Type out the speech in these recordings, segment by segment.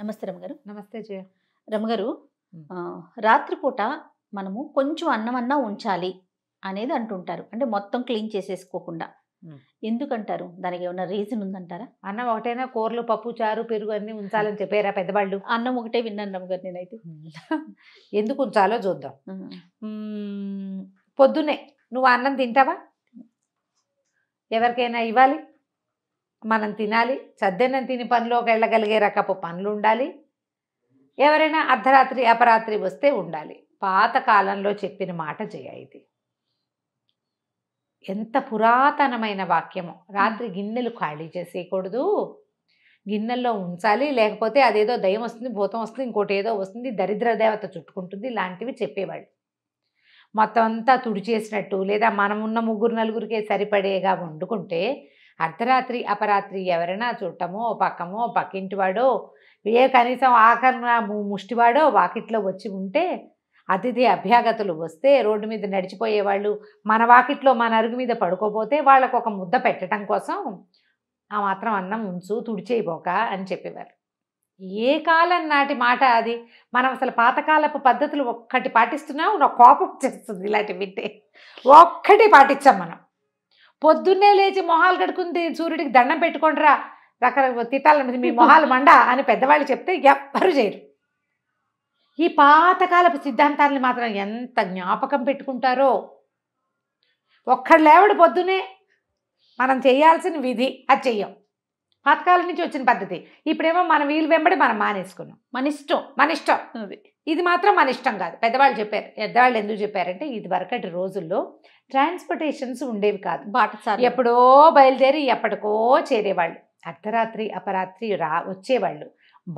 నమస్తే రమగారు నమస్తే జయ రమగారు రాత్రిపూట మనము కొంచెం అన్నం అన్నా ఉంచాలి అనేది అంటుంటారు అంటే మొత్తం క్లీన్ చేసేసుకోకుండా ఎందుకంటారు దానికి ఏమైనా రీజన్ ఉందంటారా అన్నం ఒకటైనా కూరలు పప్పు చారు పెరుగు అన్ని ఉంచాలని చెప్పారా పెద్దవాళ్ళు అన్నం ఒకటే విన్నాను రమగారు నేనైతే ఎందుకు ఉంచాలో చూద్దాం పొద్దున్నే నువ్వు అన్నం తింటావా ఎవరికైనా ఇవ్వాలి మనం తినాలి సద్దెన్నం తిని పనిలోకి వెళ్ళగలిగే రకపు పనులు ఉండాలి ఎవరైనా అర్ధరాత్రి అపరాత్రి వస్తే ఉండాలి పాత కాలంలో చెప్పిన మాట జయ ఇది ఎంత పురాతనమైన వాక్యము రాత్రి గిన్నెలు ఖాళీ చేసేయకూడదు గిన్నెల్లో ఉంచాలి లేకపోతే అదేదో దయం వస్తుంది భూతం వస్తుంది ఇంకోటి ఏదో వస్తుంది దరిద్ర దేవత చుట్టుకుంటుంది లాంటివి చెప్పేవాళ్ళు మొత్తం అంతా తుడిచేసినట్టు లేదా మనం ఉన్న ముగ్గురు నలుగురికే సరిపడేగా వండుకుంటే అర్ధరాత్రి అపరాత్రి ఎవరైనా చుట్టమో పక్కమో పక్కింటివాడో ఏ కనీసం ఆఖరణ ముష్టివాడో వాకిట్లో వచ్చి ఉంటే అతిథి అభ్యాగతులు వస్తే రోడ్డు మీద నడిచిపోయేవాళ్ళు మన వాకిట్లో మన అరుగు మీద పడుకోపోతే వాళ్ళకు ఒక ముద్ద పెట్టడం కోసం ఆ మాత్రం అన్నం ఉంచు తుడిచేయబోక అని చెప్పేవారు ఏ కాలం నాటి మాట అది మనం అసలు పాతకాలపు పద్ధతులు ఒక్కటి నా కోపం చేస్తుంది ఇలాంటి వింటే ఒక్కటి పాటించాం మనం పొద్దున్నే లేచి మొహాలు కడుకుంది సూర్యుడికి దండం రా రకరకాల తిట్టాలంటే మీ మొహాలు మండ అని పెద్దవాళ్ళు చెప్తే ఎవ్వరు చేయరు ఈ పాతకాలపు సిద్ధాంతాలని మాత్రం ఎంత జ్ఞాపకం పెట్టుకుంటారో ఒక్కడు లేవడు పొద్దునే మనం చేయాల్సిన విధి అది చెయ్యం పాతకాలం నుంచి వచ్చిన పద్ధతి ఇప్పుడేమో మన వీలు వెంబడి మనం మానేసుకున్నాం మన ఇష్టం మన ఇష్టం ఇది మాత్రం మన ఇష్టం కాదు పెద్దవాళ్ళు చెప్పారు పెద్దవాళ్ళు ఎందుకు చెప్పారంటే ఇది వరకటి రోజుల్లో ట్రాన్స్పోర్టేషన్స్ ఉండేవి కాదు బాటసారి ఎప్పుడో బయలుదేరి ఎప్పటికో చేరేవాళ్ళు అర్ధరాత్రి అపరాత్రి రా వచ్చేవాళ్ళు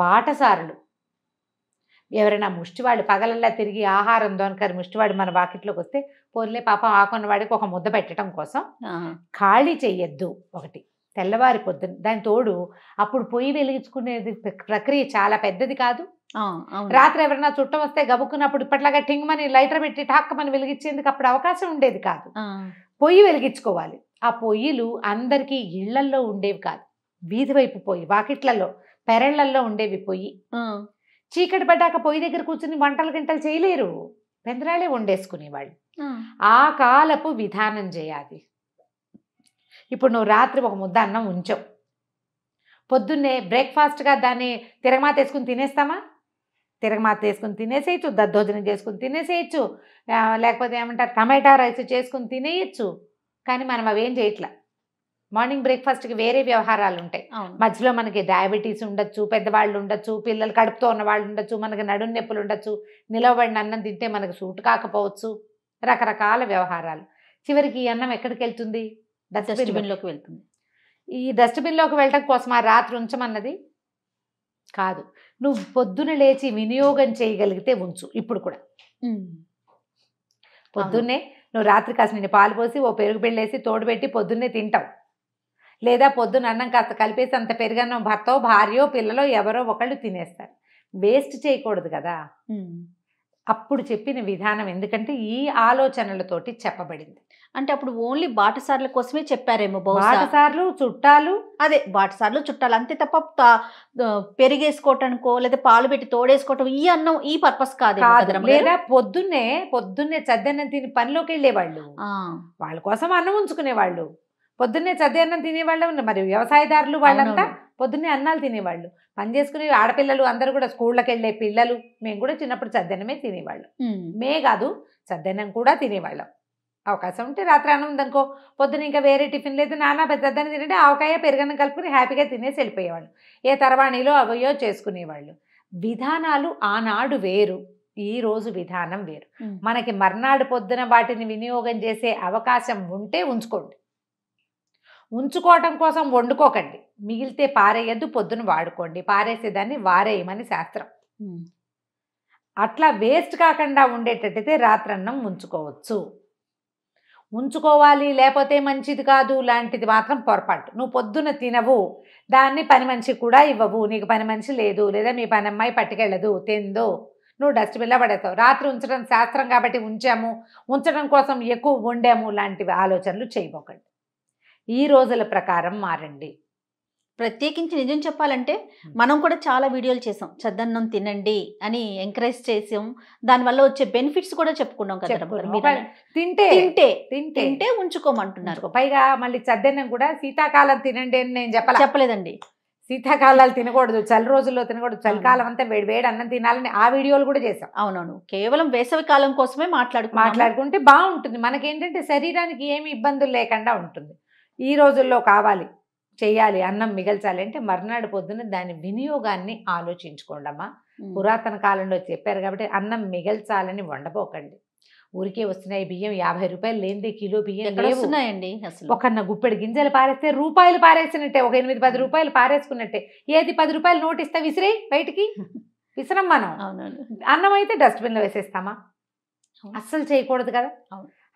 బాటసారులు ఎవరైనా ముష్టివాళ్ళు పగలల్లా తిరిగి ఆహారం దొనకరి ముష్టివాడు మన వాకిట్లోకి వస్తే పోర్లే పాపం ఆకున్న వాడికి ఒక ముద్ద పెట్టడం కోసం ఖాళీ చెయ్యొద్దు ఒకటి తెల్లవారి పొద్దున దాని తోడు అప్పుడు పొయ్యి వెలిగించుకునేది ప్రక్రియ చాలా పెద్దది కాదు రాత్రి ఎవరైనా చుట్టం వస్తే గబుక్కున్నప్పుడు ఇప్పట్లాగా మని లైటర్ పెట్టి టాక్ మని వెలిగించేందుకు అప్పుడు అవకాశం ఉండేది కాదు పొయ్యి వెలిగించుకోవాలి ఆ పొయ్యిలు అందరికీ ఇళ్లల్లో ఉండేవి కాదు వీధి వైపు పొయ్యి వాకిట్లలో పెరళ్లల్లో ఉండేవి పొయ్యి చీకటి పడ్డాక పొయ్యి దగ్గర కూర్చుని వంటలు గంటలు చేయలేరు పెందరాలే వండేసుకునేవాళ్ళు ఆ కాలపు విధానం చేయాలి ఇప్పుడు నువ్వు రాత్రి ఒక ముద్ద అన్నం ఉంచావు పొద్దున్నే బ్రేక్ఫాస్ట్గా దాన్ని తిరగమాత వేసుకుని తినేస్తామా తిరగమాత వేసుకుని తినేసేయచ్చు దద్దోజనం చేసుకుని తినేసేయచ్చు లేకపోతే ఏమంటారు టమాటా రైస్ చేసుకుని తినేయచ్చు కానీ మనం అవేం చేయట్లా మార్నింగ్ బ్రేక్ఫాస్ట్కి వేరే వ్యవహారాలు ఉంటాయి మధ్యలో మనకి డయాబెటీస్ ఉండొచ్చు పెద్దవాళ్ళు ఉండొచ్చు పిల్లలు కడుపుతో ఉన్న వాళ్ళు ఉండొచ్చు మనకి నడుం నొప్పులు ఉండొచ్చు నిలవబడిన అన్నం తింటే మనకు సూట్ కాకపోవచ్చు రకరకాల వ్యవహారాలు చివరికి ఈ అన్నం ఎక్కడికి వెళ్తుంది డస్ట్బిన్లోకి వెళ్తుంది ఈ డస్ట్బిన్లోకి వెళ్ళటం కోసం ఆ రాత్రి ఉంచమన్నది కాదు నువ్వు పొద్దున లేచి వినియోగం చేయగలిగితే ఉంచు ఇప్పుడు కూడా పొద్దున్నే నువ్వు రాత్రి కాస్త నేను పాలు పోసి ఓ పెరుగు పెళ్ళేసి తోడుపెట్టి పొద్దున్నే తింటావు లేదా పొద్దున్న అన్నం కాస్త కలిపేసి అంత పెరుగన్నం భర్తో భార్యో పిల్లలో ఎవరో ఒకళ్ళు తినేస్తారు వేస్ట్ చేయకూడదు కదా అప్పుడు చెప్పిన విధానం ఎందుకంటే ఈ ఆలోచనలతోటి చెప్పబడింది అంటే అప్పుడు ఓన్లీ బాటసార్ల కోసమే చెప్పారేమో బాటసార్లు చుట్టాలు అదే బాటసార్లు చుట్టాలు అంతే తప్ప పెరిగేసుకోవటానికో లేదా పాలు పెట్టి తోడేసుకోవటం ఈ అన్నం ఈ పర్పస్ కాదు లేదా పొద్దున్నే పొద్దున్నే చద్దన్నం తిని పనిలోకి వెళ్ళేవాళ్ళు వాళ్ళ కోసం అన్నం ఉంచుకునేవాళ్ళు పొద్దున్నే చద్దన్నం తినేవాళ్ళు మరి వ్యవసాయదారులు వాళ్ళంతా పొద్దున్నే అన్నాలు తినేవాళ్ళు పని చేసుకునే ఆడపిల్లలు అందరూ కూడా స్కూళ్ళకి వెళ్ళే పిల్లలు మేము కూడా చిన్నప్పుడు చద్దన్నమే తినేవాళ్ళం మే కాదు చద్దన్నం కూడా తినేవాళ్ళం అవకాశం ఉంటే రాత్రి అన్నం అనుకో పొద్దున ఇంకా వేరే టిఫిన్ లేదు నానా పెద్దని తినంటే ఆవకాయ పెరుగన్నం కలుపుకుని హ్యాపీగా తినేసి వెళ్ళిపోయేవాళ్ళు ఏ తర్వాణిలో అవయో చేసుకునేవాళ్ళు విధానాలు ఆనాడు వేరు ఈ రోజు విధానం వేరు మనకి మర్నాడు పొద్దున వాటిని వినియోగం చేసే అవకాశం ఉంటే ఉంచుకోండి ఉంచుకోవటం కోసం వండుకోకండి మిగిలితే పారేయద్దు పొద్దున వాడుకోండి పారేసేదాన్ని వారేయమని శాస్త్రం అట్లా వేస్ట్ కాకుండా ఉండేటట్టయితే రాత్రన్నం ఉంచుకోవచ్చు ఉంచుకోవాలి లేకపోతే మంచిది కాదు లాంటిది మాత్రం పొరపాటు నువ్వు పొద్దున తినవు దాన్ని పని మనిషి కూడా ఇవ్వవు నీకు పని మనిషి లేదు లేదా మీ పని అమ్మాయి పట్టుకెళ్ళదు తిందు నువ్వు డస్ట్బిన్లో పడేస్తావు రాత్రి ఉంచడం శాస్త్రం కాబట్టి ఉంచాము ఉంచడం కోసం ఎక్కువ వండాము లాంటివి ఆలోచనలు చేయబోకండి ఈ రోజుల ప్రకారం మారండి ప్రత్యేకించి నిజం చెప్పాలంటే మనం కూడా చాలా వీడియోలు చేసాం చద్దన్నం తినండి అని ఎంకరేజ్ చేసాం దానివల్ల వచ్చే బెనిఫిట్స్ కూడా చెప్పుకున్నాం కదా తింటే తింటే తింటే ఉంచుకోమంటున్నారు పైగా మళ్ళీ చద్దన్నం కూడా శీతాకాలం తినండి అని నేను చెప్పాలి చెప్పలేదండి శీతాకాలాలు తినకూడదు చలి రోజుల్లో తినకూడదు చలికాలం అంతా వేడి వేడి అన్నం తినాలని ఆ వీడియోలు కూడా చేసాం అవునవును కేవలం వేసవి కాలం కోసమే మాట్లాడు మాట్లాడుకుంటే బాగుంటుంది మనకేంటంటే శరీరానికి ఏమి ఇబ్బందులు లేకుండా ఉంటుంది ఈ రోజుల్లో కావాలి చేయాలి అన్నం మిగల్చాలి అంటే మర్నాడు పొద్దున దాని వినియోగాన్ని ఆలోచించుకోండమ్మా పురాతన కాలంలో చెప్పారు కాబట్టి అన్నం మిగల్చాలని వండపోకండి ఊరికే వస్తున్నాయి బియ్యం యాభై రూపాయలు లేనిదే కిలో బియ్యం వస్తున్నాయండి అసలు ఒక గుప్పెడు గింజలు పారేస్తే రూపాయలు పారేసినట్టే ఒక ఎనిమిది పది రూపాయలు పారేసుకున్నట్టే ఏది పది రూపాయలు నోటు ఇస్తా విసిరే బయటికి విసిరం మనం అన్నం అయితే డస్ట్బిన్లో వేసేస్తామా అస్సలు చేయకూడదు కదా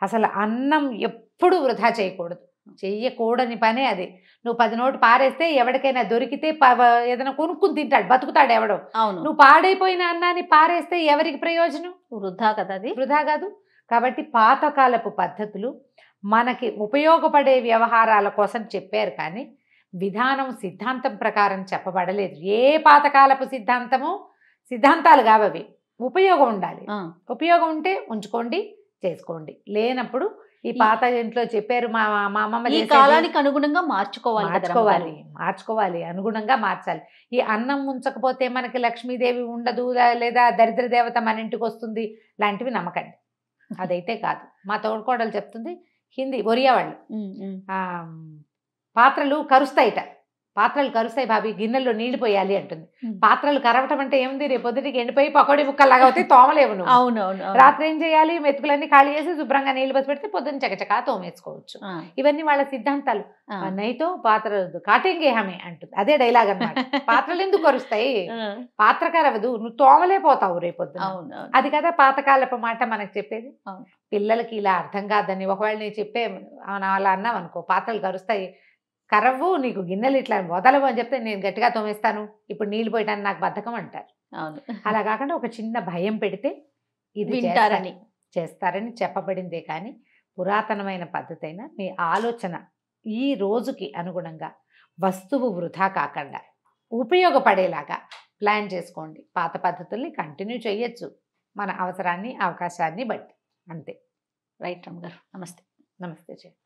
అసలు అన్నం ఎప్పుడు వృధా చేయకూడదు చెయ్యకూడని పనే అది నువ్వు పది నోటు పారేస్తే ఎవరికైనా దొరికితే ఏదైనా కొనుక్కుని తింటాడు బతుకుతాడు ఎవడో అవును నువ్వు పాడైపోయిన అన్నాన్ని పారేస్తే ఎవరికి ప్రయోజనం వృధా కదా అది వృధా కాదు కాబట్టి పాతకాలపు పద్ధతులు మనకి ఉపయోగపడే వ్యవహారాల కోసం చెప్పారు కానీ విధానం సిద్ధాంతం ప్రకారం చెప్పబడలేదు ఏ పాతకాలపు సిద్ధాంతము సిద్ధాంతాలు కావవి ఉపయోగం ఉండాలి ఉపయోగం ఉంటే ఉంచుకోండి చేసుకోండి లేనప్పుడు ఈ పాత ఇంట్లో చెప్పారు మా మా అమ్మమ్మ ఈ కాలానికి అనుగుణంగా మార్చుకోవాలి మార్చుకోవాలి మార్చుకోవాలి అనుగుణంగా మార్చాలి ఈ అన్నం ఉంచకపోతే మనకి లక్ష్మీదేవి ఉండదు లేదా దరిద్ర దేవత మన ఇంటికి వస్తుంది లాంటివి నమ్మకండి అదైతే కాదు మా తోడుకోడలు చెప్తుంది హిందీ ఒరియా వాళ్ళు పాత్రలు కరుస్తాయిట పాత్రలు కరుస్తాయి బాబి గిన్నెల్లో నీళ్లు పోయాలి అంటుంది పాత్రలు కరవటం అంటే ఏముంది రేపు పొద్దుటికి ఎండిపోయి పకోడీ ముక్కల్లాగా అవుతాయి తోమలేవు నువ్వు అవునవును రాత్రి ఏం చేయాలి మెతుకులన్నీ ఖాళీ చేసి శుభ్రంగా నీళ్లు పోసి పెడితే పొద్దున్న చకచకా తోమేసుకోవచ్చు ఇవన్నీ వాళ్ళ సిద్ధాంతాలు నైతో పాత్ర కాటేంగే హమే అంటుంది అదే డైలాగ్ అనమాట పాత్రలు ఎందుకు కరుస్తాయి పాత్ర కరవదు నువ్వు తోమలేపోతావు రేపొద్దు అది కదా పాతకాలపు మాట మనకు చెప్పేది పిల్లలకి ఇలా అర్థం కాదని ఒకవేళ నేను చెప్పే అలా అన్నావు అనుకో పాత్రలు కరుస్తాయి కరవ్వు నీకు గిన్నెలు ఇట్లా వదలవు అని చెప్తే నేను గట్టిగా తోమేస్తాను ఇప్పుడు నీళ్ళు పోయటానికి నాకు బద్ధకం అంటారు అవును అలా కాకుండా ఒక చిన్న భయం పెడితే ఇది వింటారని చేస్తారని చెప్పబడిందే కానీ పురాతనమైన పద్ధతి అయినా మీ ఆలోచన ఈ రోజుకి అనుగుణంగా వస్తువు వృధా కాకుండా ఉపయోగపడేలాగా ప్లాన్ చేసుకోండి పాత పద్ధతుల్ని కంటిన్యూ చేయొచ్చు మన అవసరాన్ని అవకాశాన్ని బట్టి అంతే రైట్ రమ్ గారు నమస్తే నమస్తే చెప్పి